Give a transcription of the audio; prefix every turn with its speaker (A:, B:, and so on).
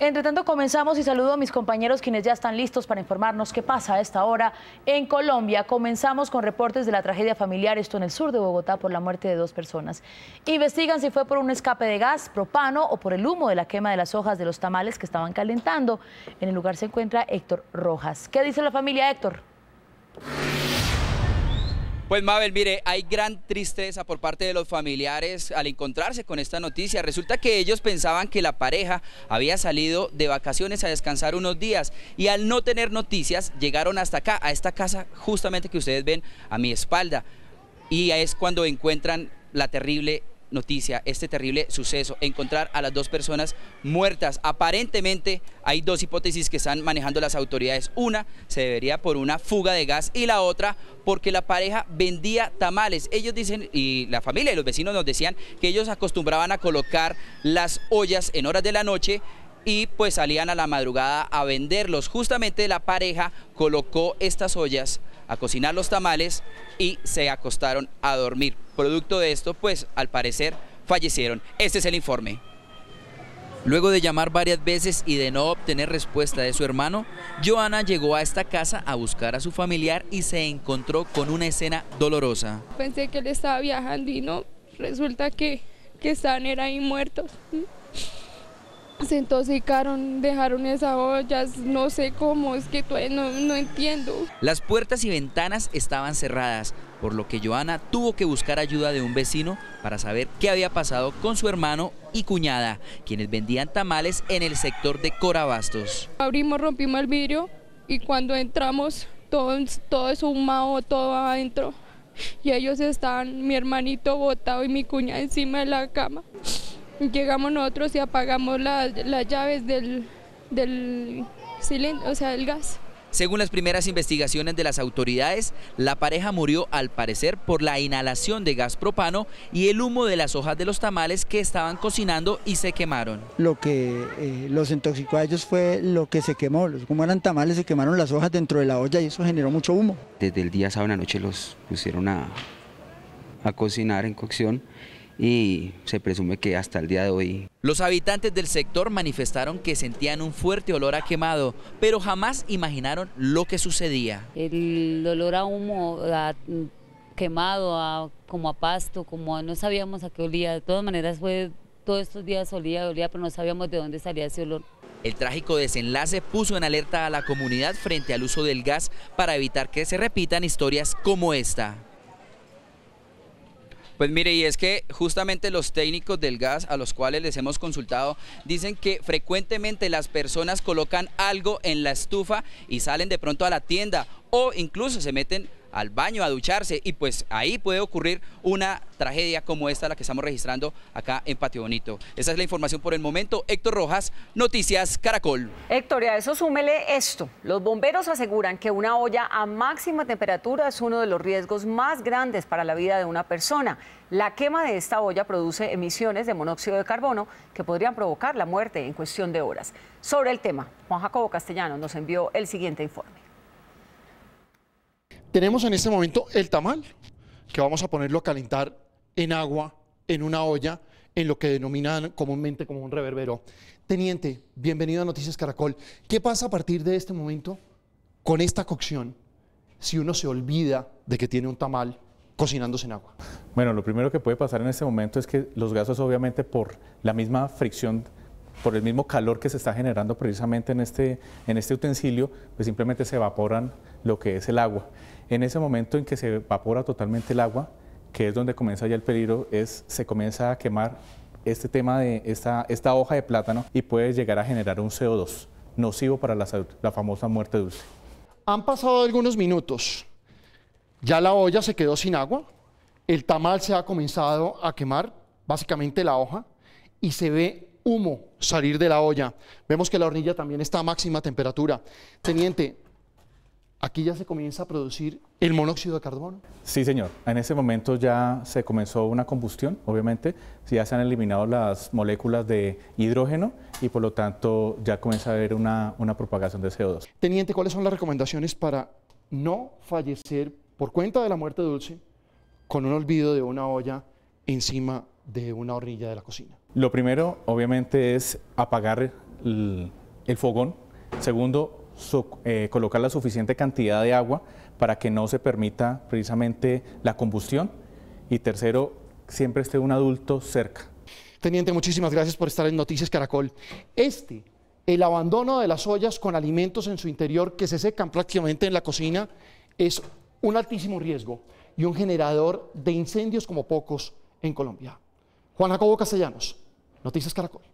A: Entre tanto, comenzamos y saludo a mis compañeros quienes ya están listos para informarnos qué pasa a esta hora en Colombia. Comenzamos con reportes de la tragedia familiar, esto en el sur de Bogotá, por la muerte de dos personas. Investigan si fue por un escape de gas, propano o por el humo de la quema de las hojas de los tamales que estaban calentando. En el lugar se encuentra Héctor Rojas. ¿Qué dice la familia, Héctor? Pues Mabel, mire, hay gran tristeza por parte de los familiares al encontrarse con esta noticia. Resulta que ellos pensaban que la pareja había salido de vacaciones a descansar unos días y al no tener noticias llegaron hasta acá, a esta casa justamente que ustedes ven a mi espalda. Y es cuando encuentran la terrible noticia, este terrible suceso, encontrar a las dos personas muertas. Aparentemente hay dos hipótesis que están manejando las autoridades. Una se debería por una fuga de gas y la otra porque la pareja vendía tamales. Ellos dicen, y la familia y los vecinos nos decían, que ellos acostumbraban a colocar las ollas en horas de la noche y pues salían a la madrugada a venderlos. Justamente la pareja colocó estas ollas a cocinar los tamales y se acostaron a dormir. Producto de esto, pues al parecer fallecieron. Este es el informe. Luego de llamar varias veces y de no obtener respuesta de su hermano, Joana llegó a esta casa a buscar a su familiar y se encontró con una escena dolorosa. Pensé que él estaba viajando y no, resulta que, que estaban era ahí muertos se intoxicaron,
B: dejaron esas
A: ollas, no sé cómo, es que no, no entiendo. Las puertas y ventanas estaban cerradas, por lo que Joana tuvo que buscar ayuda de un vecino para saber qué había pasado con su hermano y cuñada, quienes vendían tamales en el sector de Corabastos. Abrimos, rompimos el vidrio y cuando entramos todo, todo es humado, todo adentro. Y ellos estaban, mi hermanito botado y mi cuñada encima de la cama llegamos nosotros y apagamos las llaves del, o sea, del gas. Según las primeras investigaciones de las autoridades, la pareja murió al parecer por la inhalación de gas propano y el humo de las hojas de los tamales que estaban cocinando y se quemaron. Lo que eh, los intoxicó a ellos fue lo que se quemó, como eran tamales se quemaron las hojas dentro de la olla y eso generó mucho humo. Desde el día sábado en la noche los pusieron a, a cocinar en cocción y se presume que hasta el día de hoy. Los habitantes del sector manifestaron que sentían un fuerte olor a quemado, pero jamás imaginaron lo que sucedía. El olor a humo, a quemado, como a pasto, como no sabíamos a qué olía, de todas maneras fue todos estos días olía, olía, pero no sabíamos de dónde salía ese olor. El trágico desenlace puso en alerta a la comunidad frente al uso del gas para evitar que se repitan historias como esta. Pues mire, y es que justamente los técnicos del gas a los cuales les hemos consultado dicen que frecuentemente las personas colocan algo en la estufa y salen de pronto a la tienda o incluso se meten al baño, a ducharse y pues ahí puede ocurrir una tragedia como esta, la que estamos registrando acá en Patio Bonito. Esa es la información por el momento. Héctor Rojas, Noticias Caracol. Héctor, y a eso súmele esto. Los bomberos aseguran que una olla a máxima temperatura es uno de los riesgos más grandes para la vida de una persona. La quema de esta olla produce emisiones de monóxido de carbono que podrían provocar la muerte en cuestión de horas. Sobre el tema, Juan Jacobo Castellano nos envió el siguiente informe.
B: Tenemos en este momento el tamal, que vamos a ponerlo a calentar en agua, en una olla, en lo que denominan comúnmente como un reverbero. Teniente, bienvenido a Noticias Caracol. ¿Qué pasa a partir de este momento con esta cocción
C: si uno se olvida de que tiene un tamal cocinándose en agua? Bueno, lo primero que puede pasar en este momento es que los gases obviamente por la misma fricción por el mismo calor que se está generando precisamente en este, en este utensilio, pues simplemente se evaporan lo que es el agua. En ese momento en que se evapora totalmente el agua, que es donde comienza ya el peligro, es, se comienza a quemar este tema de esta, esta hoja de plátano y puede llegar a generar un CO2 nocivo para la salud, la famosa muerte dulce.
B: Han pasado algunos minutos, ya la olla se quedó sin agua, el tamal se ha comenzado a quemar, básicamente la hoja, y se ve humo salir de la olla. Vemos que la hornilla también está a máxima temperatura. Teniente, aquí ya se comienza a
C: producir el monóxido de carbono. Sí, señor. En ese momento ya se comenzó una combustión, obviamente, ya se han eliminado las moléculas de hidrógeno y por lo tanto ya comienza a haber una, propagación de CO2. Teniente, ¿cuáles son las recomendaciones para no
B: fallecer por cuenta de la muerte dulce con un olvido de una olla encima de una hornilla de la cocina?
C: Lo primero, obviamente, es apagar el fogón. Segundo, eh, colocar la suficiente cantidad de agua para que no se permita precisamente la combustión. Y tercero, siempre esté un adulto cerca. Teniente, muchísimas gracias por estar en Noticias Caracol. Este,
B: el abandono de las ollas con alimentos en su interior que se secan prácticamente en la cocina, es un altísimo riesgo y un generador de incendios como pocos en Colombia. Juan Jacobo Castellanos, Noticias Caracol.